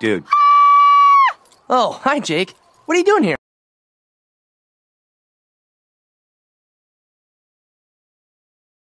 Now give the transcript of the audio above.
Dude. Ah! Oh, hi, Jake. What are you doing here?